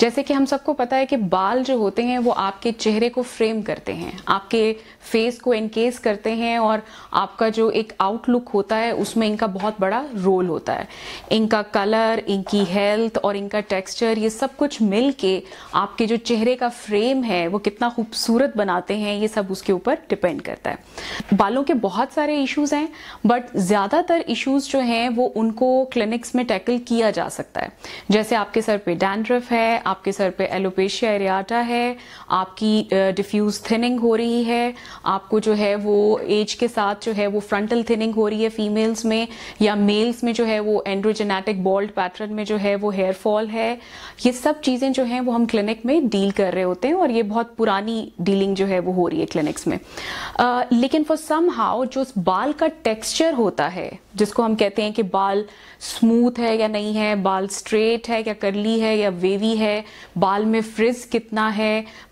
जैसे कि हम सबको पता है कि बाल जो होते हैं वो आपके चेहरे को फ्रेम करते हैं आपके फेस को एनकेस करते हैं और आपका जो एक आउटलुक होता है उसमें इनका बहुत बड़ा रोल होता है इनका कलर इनकी हेल्थ और इनका टेक्सचर ये सब कुछ मिल के आपके जो चेहरे का फ्रेम है वो कितना खूबसूरत बनाते हैं ये सब उसके ऊपर डिपेंड करता है बालों के बहुत सारे इश्यूज़ हैं बट ज़्यादातर इश्यूज़ जो हैं वो उनको क्लिनिक्स में टैकल किया जा सकता है जैसे आपके सर पे डैंड्रफ है आपके सर पे एलोपेशिया एरियाटा है आपकी डिफ्यूज थिनिंग हो रही है आपको जो है वो एज के साथ जो है वो फ्रंटल थिनिंग हो रही है फीमेल्स में या मेल्स में जो है वो एंड्रोजेनेटिक बॉल्ड पैटर्न में जो है वो हेयर फॉल है ये सब चीज़ें जो हैं वो हम क्लिनिक में डील कर रहे होते हैं और ये बहुत पुरानी डीलिंग जो है वो हो रही है क्लिनिक्स में uh, लेकिन फॉर सम हाउ जो बाल का टेक्स्चर होता है जिसको हम कहते हैं कि बाल स्मूथ है या नहीं है बाल स्ट्रेट है या करली है या वेवी है बाल में फ्रिज कितना है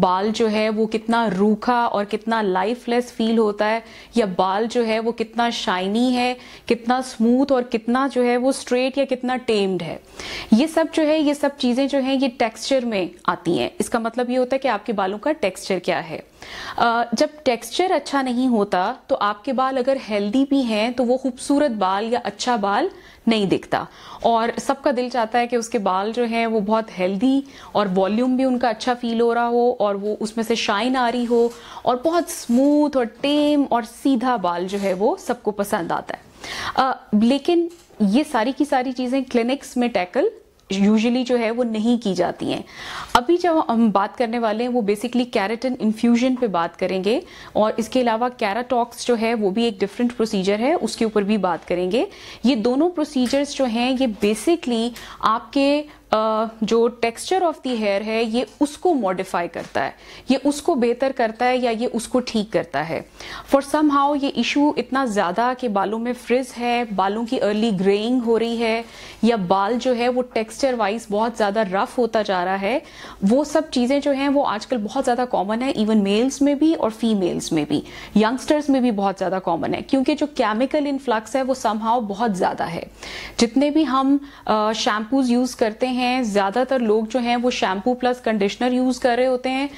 बाल जो है वो कितना रूखा और कितना लाइफलेस फील होता है या बाल जो है वो कितना शाइनी है कितना स्मूथ और कितना जो है वो स्ट्रेट या कितना टेम्ड है ये सब जो है ये सब चीज़ें जो है ये टेक्स्चर में आती हैं इसका मतलब ये होता है कि आपके बालों का टेक्स्चर क्या है जब टेक्सचर अच्छा नहीं होता तो आपके बाल अगर हेल्दी भी हैं तो वो खूबसूरत बाल या अच्छा बाल नहीं दिखता और सबका दिल चाहता है कि उसके बाल जो हैं वो बहुत हेल्दी और वॉल्यूम भी उनका अच्छा फील हो रहा हो और वो उसमें से शाइन आ रही हो और बहुत स्मूथ और टेम और सीधा बाल जो है वो सबको पसंद आता है आ, लेकिन ये सारी की सारी चीज़ें क्लिनिक्स में टैकल यूजली जो है वो नहीं की जाती हैं अभी जब हम बात करने वाले हैं वो बेसिकली कैरेटिन इन्फ्यूजन पे बात करेंगे और इसके अलावा कैराटॉक्स जो है वो भी एक डिफरेंट प्रोसीजर है उसके ऊपर भी बात करेंगे ये दोनों प्रोसीजर्स जो हैं ये बेसिकली आपके जो टेक्सचर ऑफ दी हेयर है ये उसको मॉडिफाई करता है ये उसको बेहतर करता है या ये उसको ठीक करता है फॉर सम हाउ ये इशू इतना ज़्यादा कि बालों में फ्रिज है बालों की अर्ली ग्रेइंग हो रही है या बाल जो है वो टेक्सचर वाइज बहुत ज़्यादा रफ होता जा रहा है वो सब चीज़ें जो हैं वो आजकल बहुत ज़्यादा कॉमन है इवन मेल्स में भी और फीमेल्स में भी यंगस्टर्स में भी बहुत ज़्यादा कॉमन है क्योंकि जो केमिकल इन्फ्लक्स है वो समहाउ बहुत ज़्यादा है जितने भी हम शैम्पूज यूज़ करते हैं हैं ज़्यादातर लोग जो हैं वो शैम्पू प्लस कंडीशनर यूज़ कर रहे होते हैं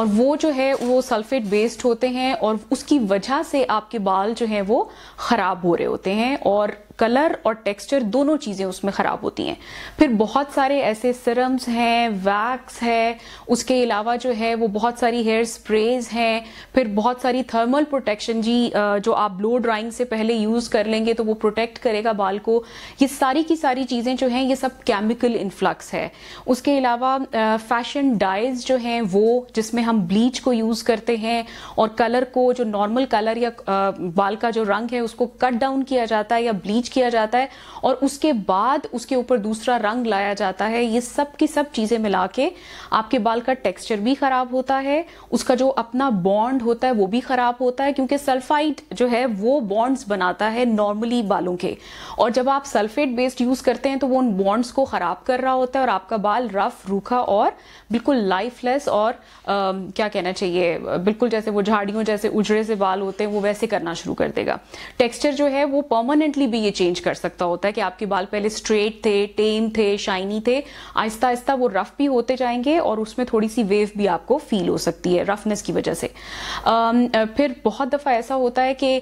और वो जो है वो सल्फेट बेस्ड होते हैं और उसकी वजह से आपके बाल जो हैं वो ख़राब हो रहे होते हैं और कलर और टेक्सचर दोनों चीज़ें उसमें ख़राब होती हैं फिर बहुत सारे ऐसे सिरम्स हैं वैक्स है उसके अलावा जो है वो बहुत सारी हेयर स्प्रेज हैं फिर बहुत सारी थर्मल प्रोटेक्शन जी जो आप ब्लो ड्राइंग से पहले यूज़ कर लेंगे तो वो प्रोटेक्ट करेगा बाल को ये सारी की सारी चीज़ें जो हैं ये सब केमिकल इन्फ्लक्स है उसके अलावा फैशन डाइज जो हैं वो जिसमें हम ब्लीच को यूज़ करते हैं और कलर को जो नॉर्मल कलर या बाल का जो रंग है उसको कट डाउन किया जाता है या ब्लीच ब्लीच किया जाता है और उसके बाद उसके ऊपर दूसरा रंग लाया जाता है ये सब की सब चीज़ें मिला के आपके बाल का टेक्सचर भी ख़राब होता है उसका जो अपना बॉन्ड होता है वो भी ख़राब होता है क्योंकि सल्फाइड जो है वो बॉन्ड्स बनाता है नॉर्मली बालों के और जब आप सल्फेट बेस्ड यूज़ करते हैं तो वो उन बॉन्ड्स को ख़राब कर रहा होता है और आपका बाल रफ रूखा और बिल्कुल लाइफलेस और आ, क्या कहना चाहिए बिल्कुल जैसे वो झाड़ियों जैसे उजड़े से बाल होते हैं वो वैसे करना शुरू कर देगा टेक्सचर जो है वो परमानेंटली भी ये चेंज कर सकता होता है कि आपके बाल पहले स्ट्रेट थे टेम थे शाइनी थे आहिस्ता आहिस्ता वो रफ भी होते जाएंगे और उसमें थोड़ी सी वेव भी आपको फील हो सकती है रफनेस की वजह से फिर बहुत दफ़ा ऐसा होता है कि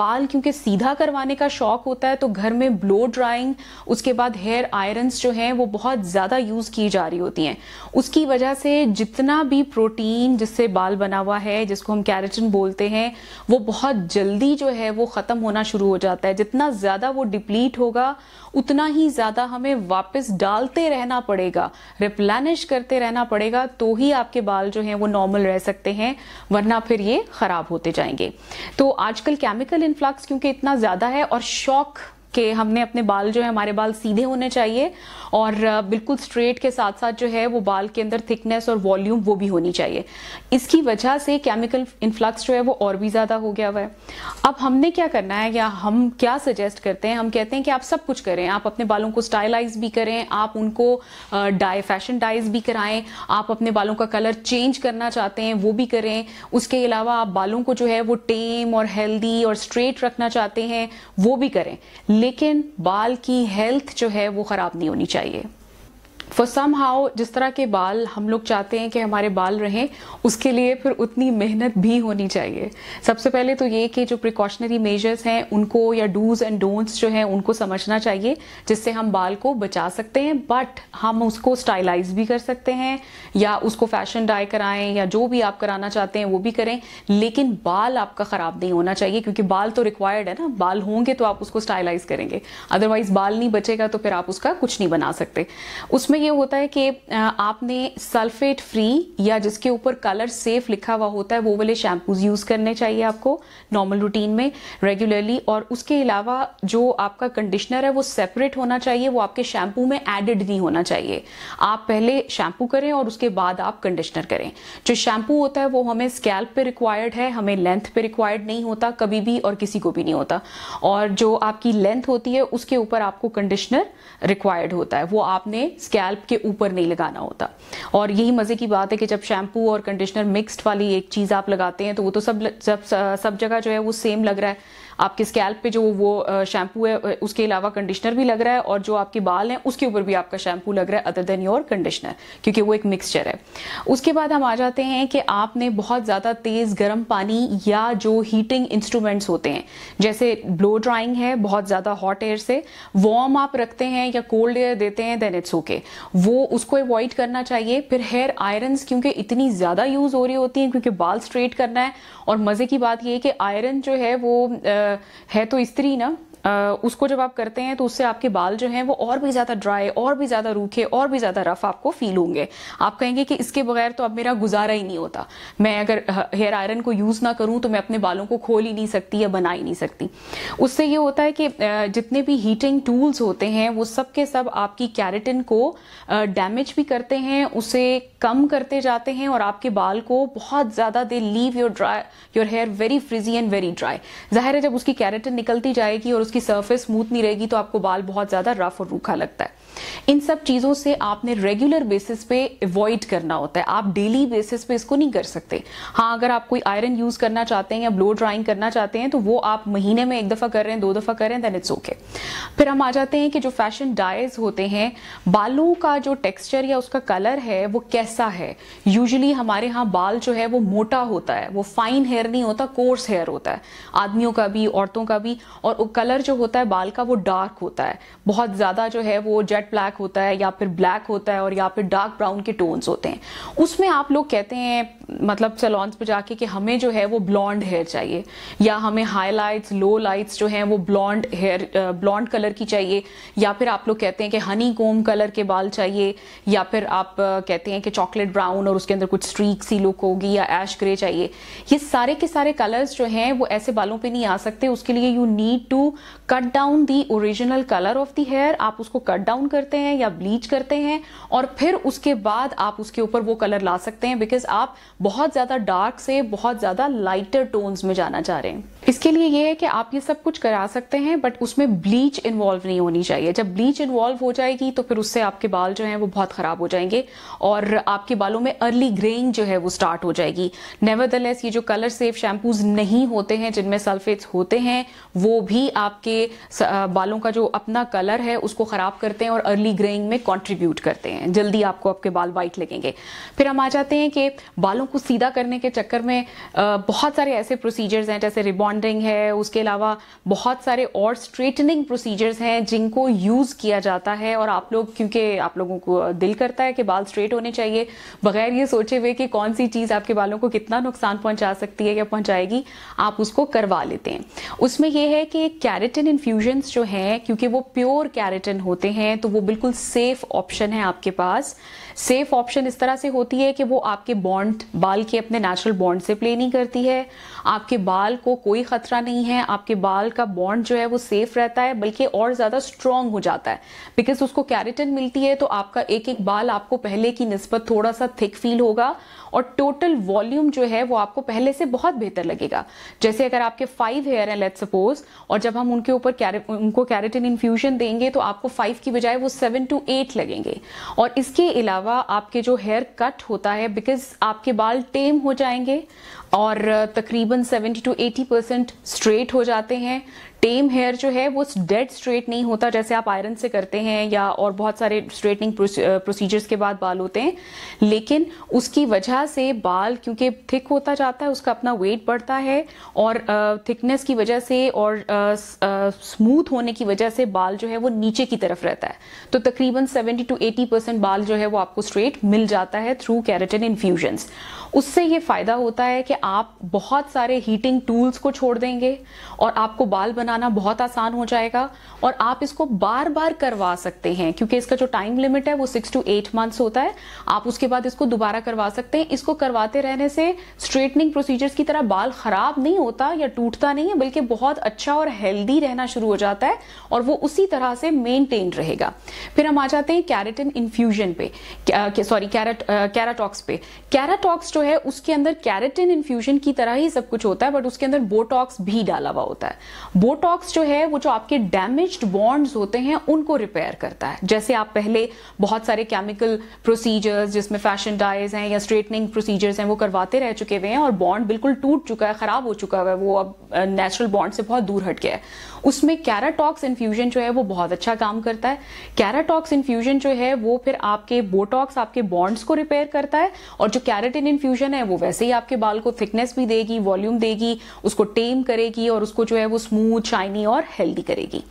बाल क्योंकि सीधा करवाने का शौक होता है तो घर में ब्लो ड्राइंग उसके बाद हेयर आयरन्स जो हैं वो बहुत ज़्यादा यूज़ की जा रही होती हैं उसकी वजह से जितना भी प्रोटीन जिससे बाल बना हुआ है जिसको हम कैरेटिन बोलते हैं वो बहुत जल्दी जो है वो ख़त्म होना शुरू हो जाता है जितना जितना ज़्यादा वो डिप्लीट होगा उतना ही ज़्यादा हमें वापस डालते रहना पड़ेगा रिप्लेनिश करते रहना पड़ेगा तो ही आपके बाल जो हैं वो नॉर्मल रह सकते हैं वरना फिर ये ख़राब होते जाएंगे तो आजकल केमिकल इन्फ्लक्स क्योंकि इतना ज़्यादा है और शॉक कि हमने अपने बाल जो है हमारे बाल सीधे होने चाहिए और बिल्कुल स्ट्रेट के साथ साथ जो है वो बाल के अंदर थिकनेस और वॉल्यूम वो भी होनी चाहिए इसकी वजह से केमिकल इन्फ्लक्स जो है वो और भी ज़्यादा हो गया हुआ है अब हमने क्या करना है या हम क्या सजेस्ट करते हैं हम कहते हैं कि आप सब कुछ करें आप अपने बालों को स्टाइलाइज भी करें आप उनको डाई फैशन डाइज भी कराएं आप अपने बालों का कलर चेंज करना चाहते हैं वो भी करें उसके अलावा आप बालों को जो है वो टेम और हेल्दी और स्ट्रेट रखना चाहते हैं वो भी करें लेकिन बाल की हेल्थ जो है वो ख़राब नहीं होनी चाहिए फॉर सम हाउ जिस तरह के बाल हम लोग चाहते हैं कि हमारे बाल रहें उसके लिए फिर उतनी मेहनत भी होनी चाहिए सबसे पहले तो ये कि जो प्रिकॉशनरी मेजर्स हैं उनको या डूज एंड डोंट्स जो हैं उनको समझना चाहिए जिससे हम बाल को बचा सकते हैं बट हम उसको स्टाइलाइज भी कर सकते हैं या उसको फैशन डाई कराएं या जो भी आप कराना चाहते हैं वो भी करें लेकिन बाल आपका ख़राब नहीं होना चाहिए क्योंकि बाल तो रिक्वायर्ड है ना बाल होंगे तो आप उसको स्टाइलाइज करेंगे अदरवाइज बाल नहीं बचेगा तो फिर आप उसका कुछ नहीं बना सकते उसमें ये होता है कि आपने सल्फेट फ्री या जिसके ऊपर कलर सेफ लिखा हुआ होता है वो वाले शैम्पूज यूज़ करने चाहिए आपको नॉर्मल रूटीन में रेगुलरली और उसके अलावा जो आपका कंडीशनर है वो सेपरेट होना चाहिए वो आपके शैम्पू में एडेड नहीं होना चाहिए आप पहले शैम्पू करें और उसके बाद आप कंडीशनर करें जो शैम्पू होता है वो हमें स्कैल्प पे रिक्वायर्ड है हमें लेंथ पे रिक्वायर्ड नहीं होता कभी भी और किसी को भी नहीं होता और जो आपकी लेंथ होती है उसके ऊपर आपको कंडीशनर रिक्वायर्ड होता है वो आपने स्कैल्प स्कैल्प के ऊपर नहीं लगाना होता और यही मज़े की बात है कि जब शैम्पू और कंडीशनर मिक्सड वाली एक चीज़ आप लगाते हैं तो वो तो सब सब सब जगह जो है वो सेम लग रहा है आपके स्कैल्प पे जो वो शैम्पू है उसके अलावा कंडीशनर भी लग रहा है और जो आपके बाल हैं उसके ऊपर भी आपका शैम्पू लग रहा है अदर देन योर कंडीशनर क्योंकि वो एक मिक्सचर है उसके बाद हम आ जाते हैं कि आपने बहुत ज़्यादा तेज़ गर्म पानी या जो हीटिंग इंस्ट्रूमेंट्स होते हैं जैसे ब्लो ड्राइंग है बहुत ज़्यादा हॉट एयर से वार्म आप रखते हैं या कोल्ड एयर देते हैं देन इट्स ओके वो उसको अवॉइड करना चाहिए फिर हेयर आयरन क्योंकि इतनी ज़्यादा यूज़ हो रही होती हैं क्योंकि बाल स्ट्रेट करना है और मज़े की बात यह कि आयरन जो है वो आ, है तो स्त्री ना उसको जब आप करते हैं तो उससे आपके बाल जो हैं वो और भी ज़्यादा ड्राई और भी ज़्यादा रूखे और भी ज़्यादा रफ आपको फील होंगे आप कहेंगे कि इसके बगैर तो अब मेरा गुजारा ही नहीं होता मैं अगर हेयर आयरन को यूज़ ना करूँ तो मैं अपने बालों को खोल ही नहीं सकती या बना ही नहीं सकती उससे ये होता है कि जितने भी हीटिंग टूल्स होते हैं वो सब के सब आपकी कैरेटिन को डैमेज भी करते हैं उसे कम करते जाते हैं और आपके बाल को बहुत ज़्यादा दे leave your dry your hair very frizzy and very dry जाहिर है जब उसकी कैरेटिन निकलती जाएगी और उसकी सर्फेस स्मूथ नहीं रहेगी तो आपको बाल बहुत ज़्यादा रफ और रूखा लगता है इन सब चीज़ों से आपने रेगुलर बेसिस पे अवॉइड करना होता है आप डेली बेसिस पे इसको नहीं कर सकते हाँ अगर आप कोई आयरन यूज़ करना चाहते हैं या ब्लो ड्राइंग करना चाहते हैं तो वो आप महीने में एक दफ़ा कर रहे हैं दो दफ़ा कर रहे हैं देन इट्स ओके फिर हम आ जाते हैं कि जो फैशन डाइज होते हैं बालों का जो टेक्स्चर या उसका कलर है वो कैसा है यूजली हमारे यहाँ बाल जो है वो मोटा होता है वो फाइन हेयर नहीं होता कोर्स हेयर होता है आदमियों का भी औरतों का भी और कलर जो होता है बाल का वो डार्क होता है बहुत ज़्यादा जो है वो जेट जेट ब्लैक होता है या फिर ब्लैक होता है और या फिर डार्क ब्राउन के टोन्स होते हैं उसमें आप लोग कहते हैं मतलब सैलॉन्स पर जाके कि हमें जो है वो ब्लॉन्ड हेयर चाहिए या हमें हाई लाइट्स लो लाइट्स जो हैं वो ब्लॉन्ड हेयर ब्लॉन्ड कलर की चाहिए या फिर आप लोग कहते हैं कि हनी कोम कलर के बाल चाहिए या फिर आप कहते हैं कि चॉकलेट ब्राउन और उसके अंदर कुछ स्ट्रीक सी लुक होगी या एश ग्रे चाहिए ये सारे के सारे कलर्स जो हैं वो ऐसे बालों पे नहीं आ सकते उसके लिए you need to cut down the original colour of the hair आप उसको कट डाउन करते हैं या ब्लीच करते हैं और फिर उसके बाद आप उसके ऊपर वो कलर ला सकते हैं बिकॉज आप बहुत ज़्यादा डार्क से बहुत ज़्यादा लाइटर टोन्स में जाना चाह रहे हैं इसके लिए ये है कि आप ये सब कुछ करा सकते हैं बट उसमें ब्लीच इन्वॉल्व नहीं होनी चाहिए जब ब्लीच इन्वॉल्व हो जाएगी तो फिर उससे आपके बाल जो है वो बहुत ख़राब हो जाएंगे और आपके बालों में अर्ली ग्रेइंग जो है वो स्टार्ट हो जाएगी नेवर ये जो कलर सेफ शैम्पूज नहीं होते हैं जिनमें सल्फेट्स होते हैं वो भी आपके बालों का जो अपना कलर है उसको ख़राब करते हैं और और अर्ली ग्रेइंग में कंट्रीब्यूट करते हैं जल्दी आपको आपके बाल वाइट लगेंगे फिर हम आ जाते हैं कि बालों को सीधा करने के चक्कर में बहुत सारे ऐसे प्रोसीजर्स हैं जैसे रिबॉन्डिंग है उसके अलावा बहुत सारे और स्ट्रेटनिंग प्रोसीजर्स हैं जिनको यूज़ किया जाता है और आप लोग क्योंकि आप लोगों को दिल करता है कि बाल स्ट्रेट होने चाहिए बगैर ये सोचे हुए कि कौन सी चीज़ आपके बालों को कितना नुकसान पहुंचा सकती है या पहुंचाएगी आप उसको करवा लेते हैं उसमें यह है कि कैरेटिन इन्फ्यूजन्स जो हैं क्योंकि वो प्योर कैरेटिन होते हैं तो वो बिल्कुल सेफ ऑप्शन है आपके पास सेफ ऑप्शन इस तरह से होती है कि वो आपके बॉन्ड बाल के अपने नेचुरल बॉन्ड से प्ले नहीं करती है आपके बाल को कोई खतरा नहीं है आपके बाल का बॉन्ड जो है वो सेफ रहता है बल्कि और ज़्यादा स्ट्रांग हो जाता है बिकॉज उसको कैरेटन मिलती है तो आपका एक एक बाल आपको पहले की नस्बत थोड़ा सा थिक फील होगा और टोटल वॉल्यूम जो है वो आपको पहले से बहुत बेहतर लगेगा जैसे अगर आपके फाइव हेयर हैं लेट सपोज और जब हम उनके ऊपर उनको कैरेटिन इन्फ्यूजन देंगे तो आपको फाइव की बजाय वो सेवन टू एट लगेंगे और इसके अलावा अलावा आपके जो हेयर कट होता है बिकॉज आपके बाल टेम हो जाएंगे और तकरीबन 70 टू 80 परसेंट स्ट्रेट हो जाते हैं टेम हेयर जो है वो डेड स्ट्रेट नहीं होता जैसे आप आयरन से करते हैं या और बहुत सारे स्ट्रेटनिंग प्रोसीजर्स के बाद बाल होते हैं लेकिन उसकी वजह से बाल क्योंकि थिक होता जाता है उसका अपना वेट बढ़ता है और थिकनेस की वजह से और स्मूथ होने की वजह से बाल जो है वो नीचे की तरफ रहता है तो तकरीबन सेवेंटी टू एटी परसेंट बाल जो है वो आपको स्ट्रेट मिल जाता है थ्रू कैरेटिन इन्फ्यूजन उससे ये फायदा होता है कि आप बहुत सारे हीटिंग टूल्स को छोड़ देंगे और आपको बाल बना बनाना बहुत आसान हो जाएगा और आप इसको बार बार करवा सकते हैं क्योंकि इसका जो टाइम लिमिट है वो सिक्स टू एट मंथ्स होता है आप उसके बाद इसको दोबारा करवा सकते हैं इसको करवाते रहने से स्ट्रेटनिंग प्रोसीजर्स की तरह बाल खराब नहीं होता या टूटता नहीं है बल्कि बहुत अच्छा और हेल्दी रहना शुरू हो जाता है और वो उसी तरह से मेनटेन रहेगा फिर हम आ जाते हैं कैरेटिन इन्फ्यूजन पे सॉरी कैराटॉक्स पे कैराटॉक्स जो है उसके अंदर कैरेटिन इन्फ्यूजन की तरह ही सब कुछ होता है बट उसके अंदर बोटॉक्स भी डाला हुआ होता है बोट बोटॉक्स जो है वो जो आपके डैमेज्ड बॉन्ड्स होते हैं उनको रिपेयर करता है जैसे आप पहले बहुत सारे केमिकल प्रोसीजर्स जिसमें फैशन डाइज हैं या स्ट्रेटनिंग प्रोसीजर्स हैं वो करवाते रह चुके हुए हैं और बॉन्ड बिल्कुल टूट चुका है खराब हो चुका है वो अब नेचुरल बॉन्ड से बहुत दूर हट गया है उसमें कैराटॉक्स इन्फ्यूजन जो है वो बहुत अच्छा काम करता है कैराटॉक्स इन्फ्यूजन जो है वो फिर आपके बोटॉक्स आपके बॉन्ड्स को रिपेयर करता है और जो कैरेटिन इन्फ्यूजन है वो वैसे ही आपके बाल को थिकनेस भी देगी वॉल्यूम देगी उसको टेम करेगी और उसको जो है वो स्मूथ शाइनी और हेल्दी करेगी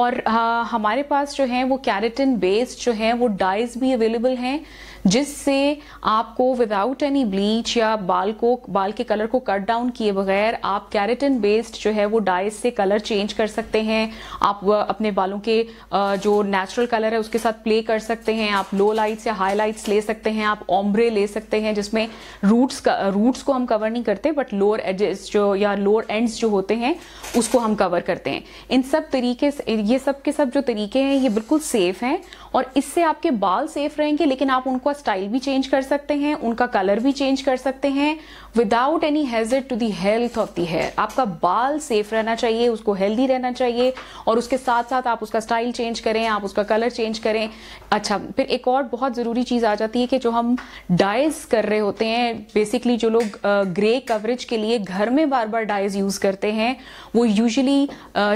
और आ, हाँ, हमारे पास जो है वो कैरेटिन बेस्ड जो है वो डाइज भी अवेलेबल हैं जिससे आपको विदाउट एनी ब्लीच या बाल को बाल के कलर को कट डाउन किए बगैर आप कैरेटिन बेस्ड जो है वो डाइस से कलर चेंज कर सकते हैं आप अपने बालों के जो नेचुरल कलर है उसके साथ प्ले कर सकते हैं आप लो लाइट्स या हाई लाइट्स ले सकते हैं आप ओम्ब्रे ले सकते हैं जिसमें रूट्स रूट्स को हम कवर नहीं करते बट लोअर एजेस जो या लोअर एंड्स जो होते हैं उसको हम कवर करते हैं इन सब तरीके ये सब के सब जो तरीके हैं ये बिल्कुल सेफ हैं और इससे आपके बाल सेफ रहेंगे लेकिन आप उनको स्टाइल भी चेंज कर सकते हैं उनका कलर भी चेंज कर सकते हैं without any hazard to the health of the hair आपका बाल सेफ रहना चाहिए उसको हेल्दी रहना चाहिए और उसके साथ साथ आप उसका स्टाइल चेंज करें आप उसका कलर चेंज करें अच्छा फिर एक और बहुत ज़रूरी चीज़ आ जाती है कि जो हम डाइज कर रहे होते हैं बेसिकली जो लोग ग्रे कवरेज के लिए घर में बार बार डाइज यूज़ करते हैं वो यूजली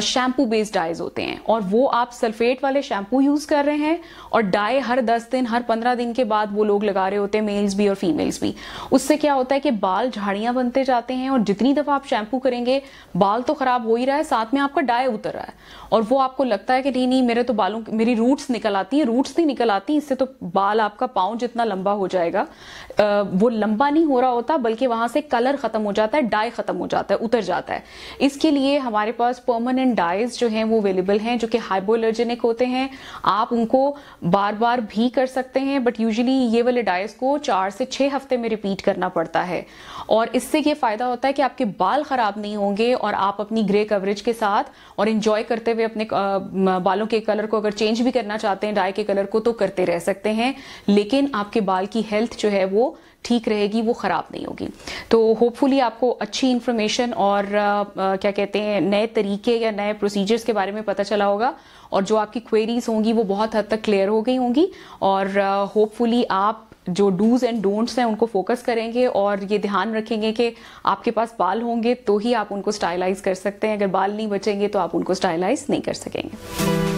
शैम्पू बेस्ड डाइज होते हैं और वो आप सल्फेट वाले शैम्पू यूज़ कर रहे हैं और डाई हर दस दिन हर पंद्रह दिन के बाद साथ वो लोग लगा रहे होते हैं मेल्स भी और फीमेल्स भी उससे क्या होता है कि बाल झाड़ियां बनते जाते हैं और जितनी दफ़ा आप शैम्पू करेंगे बाल तो ख़राब हो ही रहा है साथ में आपका डाय उतर रहा है और वो आपको लगता है कि नहीं नहीं मेरे तो बालों मेरी रूट्स निकल आती हैं रूट्स नहीं निकल आती इससे तो बाल आपका पाँव जितना लंबा हो जाएगा वो लंबा नहीं हो रहा होता बल्कि वहां से कलर ख़त्म हो जाता है डाय ख़त्म हो जाता है उतर जाता है इसके लिए हमारे पास परमानेंट डाइज जो है वो अवेलेबल हैं जो कि हाइबोलर्जेनिक होते हैं आप उनको बार बार भी कर सकते हैं बट यूजली ये वाले डाइस को चार से छह हफ्ते में रिपीट करना पड़ता है और इससे ये फ़ायदा होता है कि आपके बाल ख़राब नहीं होंगे और आप अपनी ग्रे कवरेज के साथ और इंजॉय करते हुए अपने बालों के कलर को अगर चेंज भी करना चाहते हैं डाई के कलर को तो करते रह सकते हैं लेकिन आपके बाल की हेल्थ जो है वो ठीक रहेगी वो ख़राब नहीं होगी तो होपफुली आपको अच्छी इन्फॉर्मेशन और क्या कहते हैं नए तरीके या नए प्रोसीजर्स के बारे में पता चला होगा और जो आपकी क्वेरीज होंगी वो बहुत हद तक क्लियर हो गई होंगी और होपफुली आप जो डूज एंड डोंट्स हैं उनको फोकस करेंगे और ये ध्यान रखेंगे कि आपके पास बाल होंगे तो ही आप उनको स्टाइलाइज कर सकते हैं अगर बाल नहीं बचेंगे तो आप उनको स्टाइलाइज नहीं कर सकेंगे